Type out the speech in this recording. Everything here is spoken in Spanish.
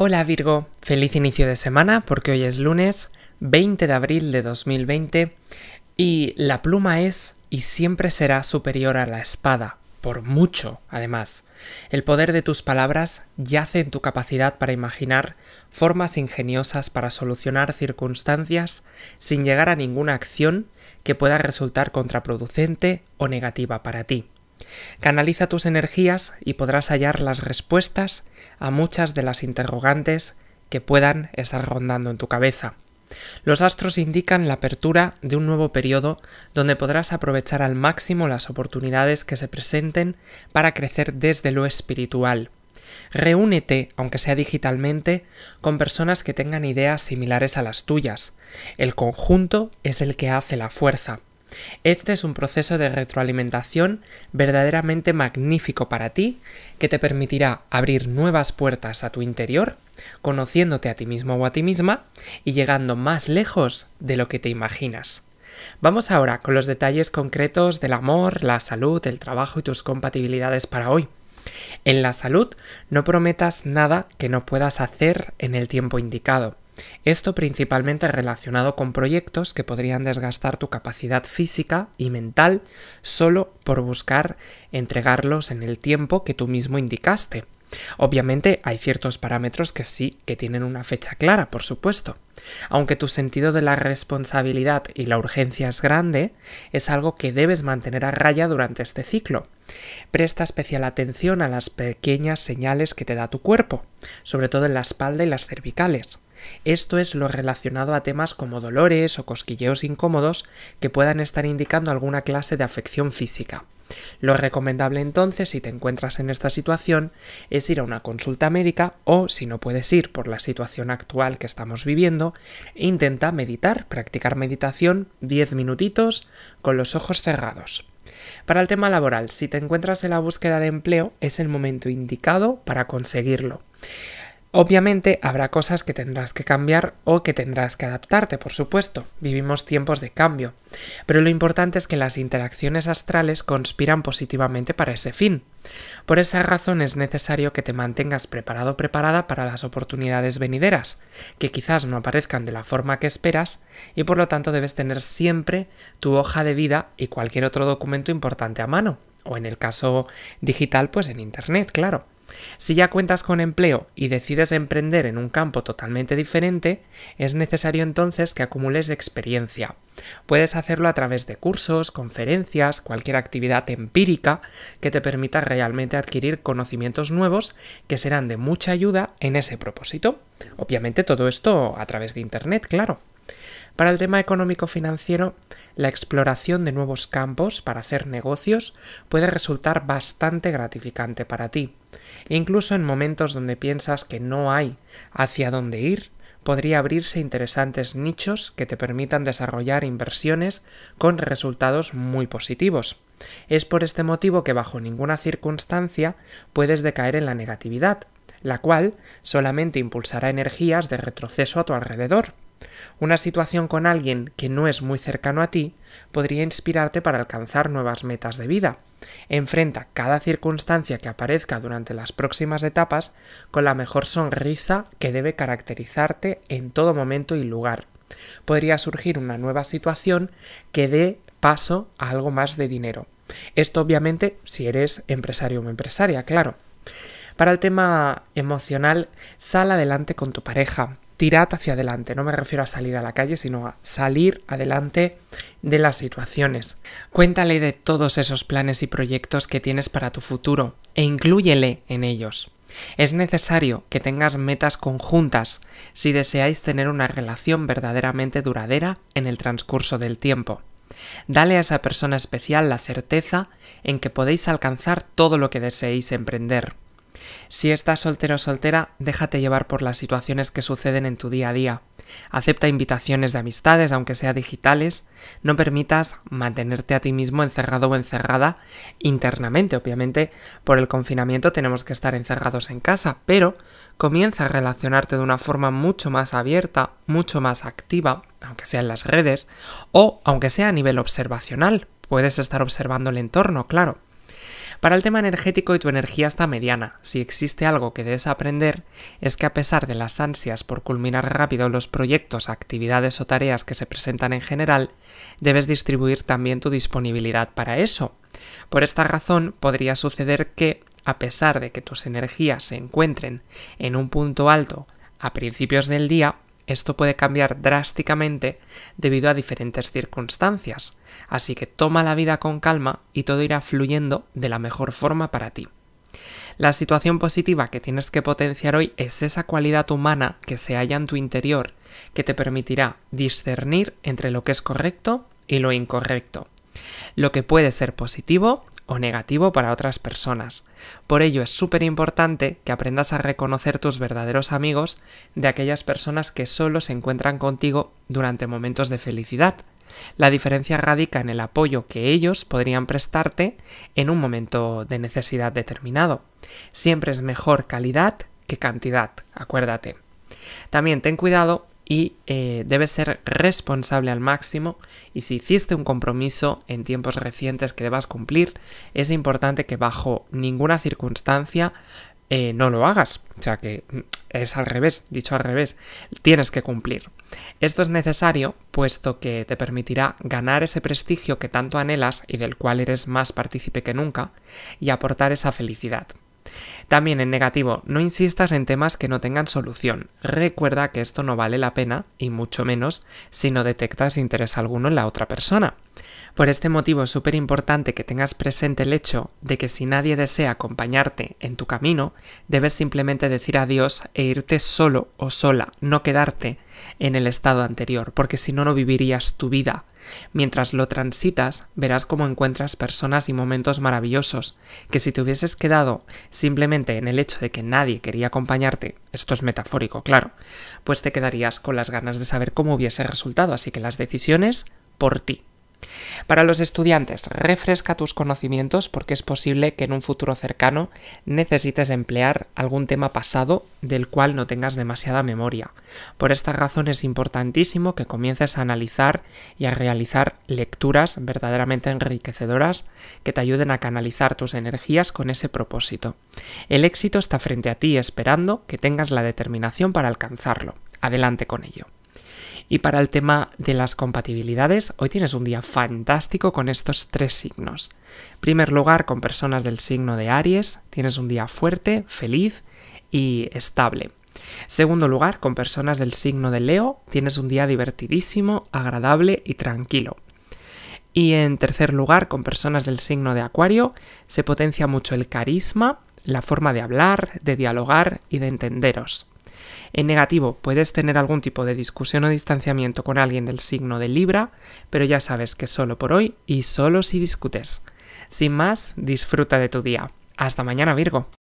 Hola Virgo, feliz inicio de semana porque hoy es lunes 20 de abril de 2020 y la pluma es y siempre será superior a la espada, por mucho además. El poder de tus palabras yace en tu capacidad para imaginar formas ingeniosas para solucionar circunstancias sin llegar a ninguna acción que pueda resultar contraproducente o negativa para ti. Canaliza tus energías y podrás hallar las respuestas a muchas de las interrogantes que puedan estar rondando en tu cabeza. Los astros indican la apertura de un nuevo periodo donde podrás aprovechar al máximo las oportunidades que se presenten para crecer desde lo espiritual. Reúnete, aunque sea digitalmente, con personas que tengan ideas similares a las tuyas. El conjunto es el que hace la fuerza. Este es un proceso de retroalimentación verdaderamente magnífico para ti, que te permitirá abrir nuevas puertas a tu interior, conociéndote a ti mismo o a ti misma y llegando más lejos de lo que te imaginas. Vamos ahora con los detalles concretos del amor, la salud, el trabajo y tus compatibilidades para hoy. En la salud, no prometas nada que no puedas hacer en el tiempo indicado. Esto principalmente relacionado con proyectos que podrían desgastar tu capacidad física y mental solo por buscar entregarlos en el tiempo que tú mismo indicaste. Obviamente hay ciertos parámetros que sí que tienen una fecha clara, por supuesto. Aunque tu sentido de la responsabilidad y la urgencia es grande, es algo que debes mantener a raya durante este ciclo. Presta especial atención a las pequeñas señales que te da tu cuerpo, sobre todo en la espalda y las cervicales. Esto es lo relacionado a temas como dolores o cosquilleos incómodos que puedan estar indicando alguna clase de afección física. Lo recomendable entonces, si te encuentras en esta situación, es ir a una consulta médica o, si no puedes ir por la situación actual que estamos viviendo, intenta meditar, practicar meditación 10 minutitos con los ojos cerrados. Para el tema laboral, si te encuentras en la búsqueda de empleo, es el momento indicado para conseguirlo. Obviamente habrá cosas que tendrás que cambiar o que tendrás que adaptarte, por supuesto, vivimos tiempos de cambio, pero lo importante es que las interacciones astrales conspiran positivamente para ese fin. Por esa razón es necesario que te mantengas preparado o preparada para las oportunidades venideras, que quizás no aparezcan de la forma que esperas y por lo tanto debes tener siempre tu hoja de vida y cualquier otro documento importante a mano, o en el caso digital pues en Internet, claro. Si ya cuentas con empleo y decides emprender en un campo totalmente diferente, es necesario entonces que acumules experiencia. Puedes hacerlo a través de cursos, conferencias, cualquier actividad empírica que te permita realmente adquirir conocimientos nuevos que serán de mucha ayuda en ese propósito. Obviamente todo esto a través de Internet, claro. Para el tema económico-financiero, la exploración de nuevos campos para hacer negocios puede resultar bastante gratificante para ti. Incluso en momentos donde piensas que no hay hacia dónde ir, podría abrirse interesantes nichos que te permitan desarrollar inversiones con resultados muy positivos. Es por este motivo que bajo ninguna circunstancia puedes decaer en la negatividad, la cual solamente impulsará energías de retroceso a tu alrededor. Una situación con alguien que no es muy cercano a ti podría inspirarte para alcanzar nuevas metas de vida. Enfrenta cada circunstancia que aparezca durante las próximas etapas con la mejor sonrisa que debe caracterizarte en todo momento y lugar. Podría surgir una nueva situación que dé paso a algo más de dinero. Esto obviamente si eres empresario o empresaria, claro. Para el tema emocional, sal adelante con tu pareja tirad hacia adelante. No me refiero a salir a la calle, sino a salir adelante de las situaciones. Cuéntale de todos esos planes y proyectos que tienes para tu futuro e inclúyele en ellos. Es necesario que tengas metas conjuntas si deseáis tener una relación verdaderamente duradera en el transcurso del tiempo. Dale a esa persona especial la certeza en que podéis alcanzar todo lo que deseéis emprender. Si estás soltero o soltera, déjate llevar por las situaciones que suceden en tu día a día. Acepta invitaciones de amistades, aunque sea digitales. No permitas mantenerte a ti mismo encerrado o encerrada internamente. Obviamente, por el confinamiento tenemos que estar encerrados en casa, pero comienza a relacionarte de una forma mucho más abierta, mucho más activa, aunque sea en las redes, o aunque sea a nivel observacional. Puedes estar observando el entorno, claro. Para el tema energético y tu energía está mediana, si existe algo que debes aprender, es que a pesar de las ansias por culminar rápido los proyectos, actividades o tareas que se presentan en general, debes distribuir también tu disponibilidad para eso. Por esta razón, podría suceder que, a pesar de que tus energías se encuentren en un punto alto a principios del día, esto puede cambiar drásticamente debido a diferentes circunstancias, así que toma la vida con calma y todo irá fluyendo de la mejor forma para ti. La situación positiva que tienes que potenciar hoy es esa cualidad humana que se halla en tu interior, que te permitirá discernir entre lo que es correcto y lo incorrecto, lo que puede ser positivo o negativo para otras personas. Por ello es súper importante que aprendas a reconocer tus verdaderos amigos de aquellas personas que solo se encuentran contigo durante momentos de felicidad. La diferencia radica en el apoyo que ellos podrían prestarte en un momento de necesidad determinado. Siempre es mejor calidad que cantidad, acuérdate. También ten cuidado y eh, debes ser responsable al máximo y si hiciste un compromiso en tiempos recientes que debas cumplir, es importante que bajo ninguna circunstancia eh, no lo hagas. O sea que mm, es al revés, dicho al revés, tienes que cumplir. Esto es necesario puesto que te permitirá ganar ese prestigio que tanto anhelas y del cual eres más partícipe que nunca y aportar esa felicidad. También en negativo, no insistas en temas que no tengan solución. Recuerda que esto no vale la pena, y mucho menos si no detectas interés alguno en la otra persona. Por este motivo es súper importante que tengas presente el hecho de que si nadie desea acompañarte en tu camino, debes simplemente decir adiós e irte solo o sola, no quedarte en el estado anterior, porque si no, no vivirías tu vida Mientras lo transitas, verás cómo encuentras personas y momentos maravillosos, que si te hubieses quedado simplemente en el hecho de que nadie quería acompañarte, esto es metafórico, claro, pues te quedarías con las ganas de saber cómo hubiese resultado, así que las decisiones por ti. Para los estudiantes, refresca tus conocimientos porque es posible que en un futuro cercano necesites emplear algún tema pasado del cual no tengas demasiada memoria. Por esta razón es importantísimo que comiences a analizar y a realizar lecturas verdaderamente enriquecedoras que te ayuden a canalizar tus energías con ese propósito. El éxito está frente a ti esperando que tengas la determinación para alcanzarlo. Adelante con ello. Y para el tema de las compatibilidades, hoy tienes un día fantástico con estos tres signos. En primer lugar, con personas del signo de Aries, tienes un día fuerte, feliz y estable. Segundo lugar, con personas del signo de Leo, tienes un día divertidísimo, agradable y tranquilo. Y en tercer lugar, con personas del signo de Acuario, se potencia mucho el carisma, la forma de hablar, de dialogar y de entenderos. En negativo, puedes tener algún tipo de discusión o distanciamiento con alguien del signo de Libra, pero ya sabes que solo por hoy y solo si discutes. Sin más, disfruta de tu día. Hasta mañana, Virgo.